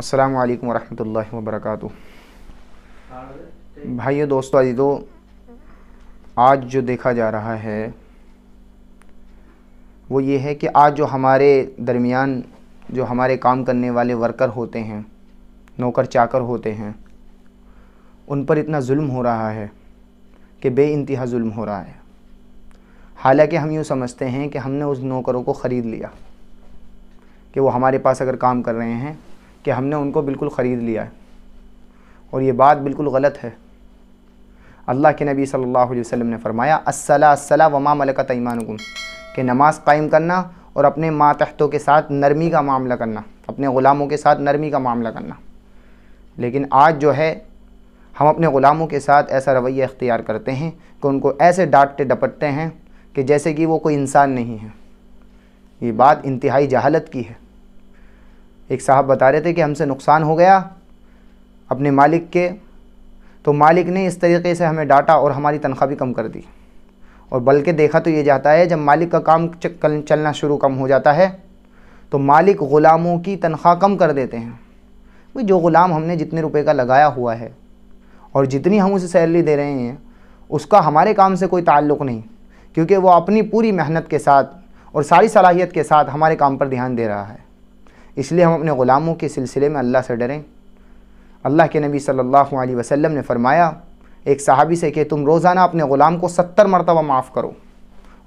अस्सलाम वालेकुम वरहमतुल्लाहि वबरकatuह भाइयों दोस्तों आज तो आज जो देखा जा रहा है वो ये है कि आज जो हमारे दरमियान जो हमारे काम करने वाले वर्कर होते हैं नौकर चाकर होते हैं उन पर इतना जुल्म हो रहा है कि बे इंतहा जुल्म हो रहा है हालांकि हम यूँ समझते हैं कि हमने उस नौकरों को ख़रीद लिया कि वो हमारे पास अगर काम कर रहे हैं कि हमने उनको बिल्कुल ख़रीद लिया है और ये बात बिल्कुल गलत है अल्लाह के नबी सल्लल्लाहु अलैहि वसल्लम ने फरमाया असला अस्सला वमा मलका तईमानुकुम कि नमाज कायम करना और अपने माँ तहतों के साथ नरमी का मामला करना अपने ग़ुलामों के साथ नरमी का मामला करना लेकिन आज जो है हम अपने ग़ुलामों के साथ ऐसा रवैया इख्तियार करते हैं कि उनको ऐसे डांटते डपटते हैं कि जैसे कि वो कोई इंसान नहीं है ये बात इंतहाई जहालत की है एक साहब बता रहे थे कि हमसे नुकसान हो गया अपने मालिक के तो मालिक ने इस तरीके से हमें डांटा और हमारी तनख्वाह भी कम कर दी और बल्कि देखा तो ये जाता है जब मालिक का काम चलना शुरू कम हो जाता है तो मालिक ग़ुलामों की तनख्वाह कम कर देते हैं भाई जो ग़ुलाम हमने जितने रुपए का लगाया हुआ है और जितनी हम उसे सैलरी दे रहे हैं उसका हमारे काम से कोई ताल्लुक़ नहीं क्योंकि वो अपनी पूरी मेहनत के साथ और सारी सलाहियत के साथ हमारे काम पर ध्यान दे रहा है इसलिए हम अपने ग़ुलामों के सिलसिले में अल्लाह से डरें अल्लाह के नबी सल्लल्लाहु अलैहि वसल्लम ने फ़रमाया एक सहाबी से कि तुम रोज़ाना अपने ग़ुलाम को सत्तर मरतबा माफ़ करो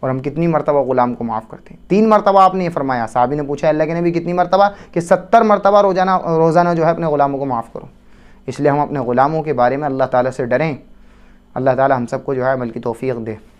और हम कितनी मरतबा ग़ुलाम को माफ़ करते हैं तीन मरतबा आपने ये फरमाया साहबी ने पूछा अल्लाह के नबी कितनी मरतबा कि सत्तर मरतबा रोज़ाना रोज़ाना जो है अपने ग़ुलामों को माफ़ करो इसलिए हम अपने ग़ुलामों के बारे में अल्लाह ताली से डरें अल्लाह ताली हम सबको जो है अमल की तोफ़ी दे